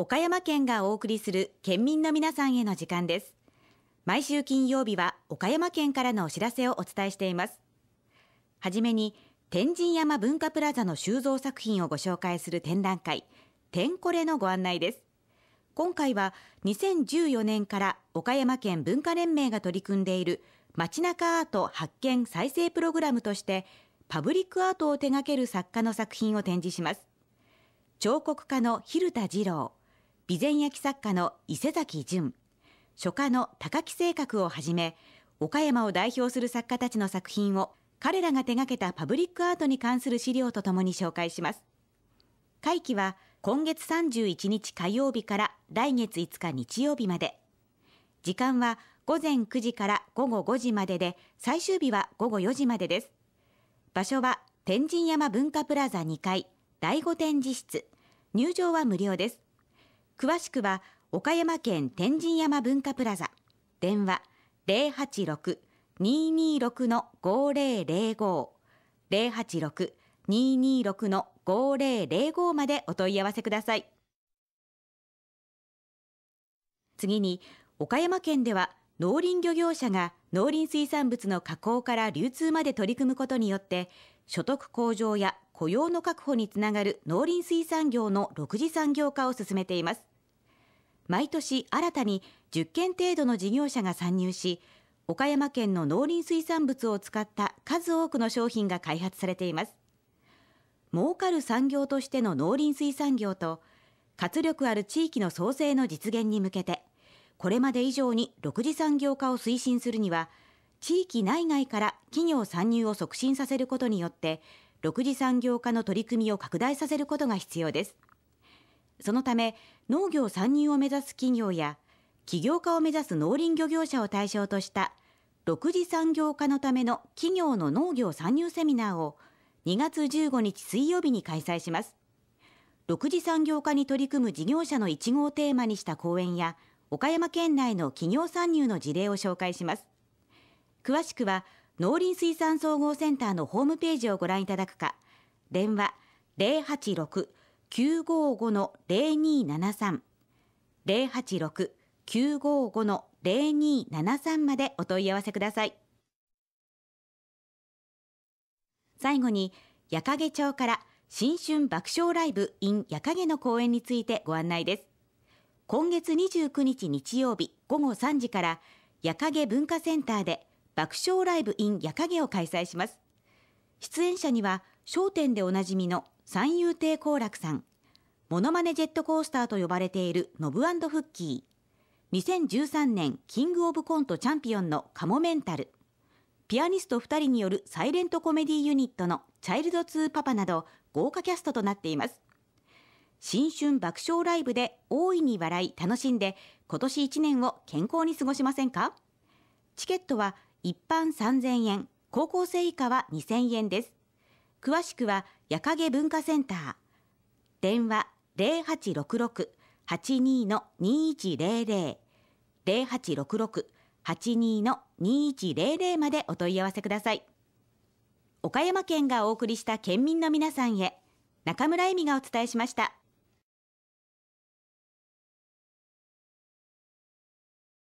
岡山県がお送りする県民の皆さんへの時間です毎週金曜日は岡山県からのお知らせをお伝えしていますはじめに天神山文化プラザの収蔵作品をご紹介する展覧会てんこれのご案内です今回は2014年から岡山県文化連盟が取り組んでいる街中アート発見再生プログラムとしてパブリックアートを手掛ける作家の作品を展示します彫刻家の蛭田二郎備前焼作家の伊勢崎潤書家の高木清角をはじめ岡山を代表する作家たちの作品を彼らが手がけたパブリックアートに関する資料とともに紹介します会期は今月31日火曜日から来月5日日曜日まで時間は午前9時から午後5時までで最終日は午後4時までです場所は天神山文化プラザ2階第5展示室入場は無料です詳しくは岡山県天神山文化プラザ電話086-226-5005 086-226-5005までお問い合わせください次に岡山県では農林漁業者が農林水産物の加工から流通まで取り組むことによって所得向上や雇用の確保につながる農林水産業の6次産業化を進めています毎年新たに10件程度の事業者が参入し岡山県の農林水産物を使った数多くの商品が開発されています儲かる産業としての農林水産業と活力ある地域の創生の実現に向けてこれまで以上に6次産業化を推進するには地域内外から企業参入を促進させることによって6次産業化の取り組みを拡大させることが必要です。そのため、農業参入を目指す企業や、起業家を目指す農林漁業者を対象とした、6次産業化のための企業の農業参入セミナーを、2月15日水曜日に開催します。6次産業化に取り組む事業者の一号テーマにした講演や、岡山県内の企業参入の事例を紹介します。詳しくは、農林水産総合センターのホームページをご覧いただくか電話086-955-0273 086-955-0273までお問い合わせください最後に矢掛町から新春爆笑ライブ in 矢掛の公演についてご案内です今月29日日曜日午後3時から矢掛文化センターで爆笑ライブ in 夜影を開催します出演者には商店でおなじみの三遊亭好楽さんモノマネジェットコースターと呼ばれているノブフッキー2013年キングオブコントチャンピオンのカモメンタルピアニスト2人によるサイレントコメディユニットのチャイルド2パパなど豪華キャストとなっています新春爆笑ライブで大いに笑い楽しんで今年1年を健康に過ごしませんかチケットは一般3000円、高校生以下は2000円です。詳しくは、矢影文化センター。電話0866-82-2100。八六六八二の二一零零までお問い合わせください。岡山県がお送りした県民の皆さんへ、中村恵美がお伝えしました。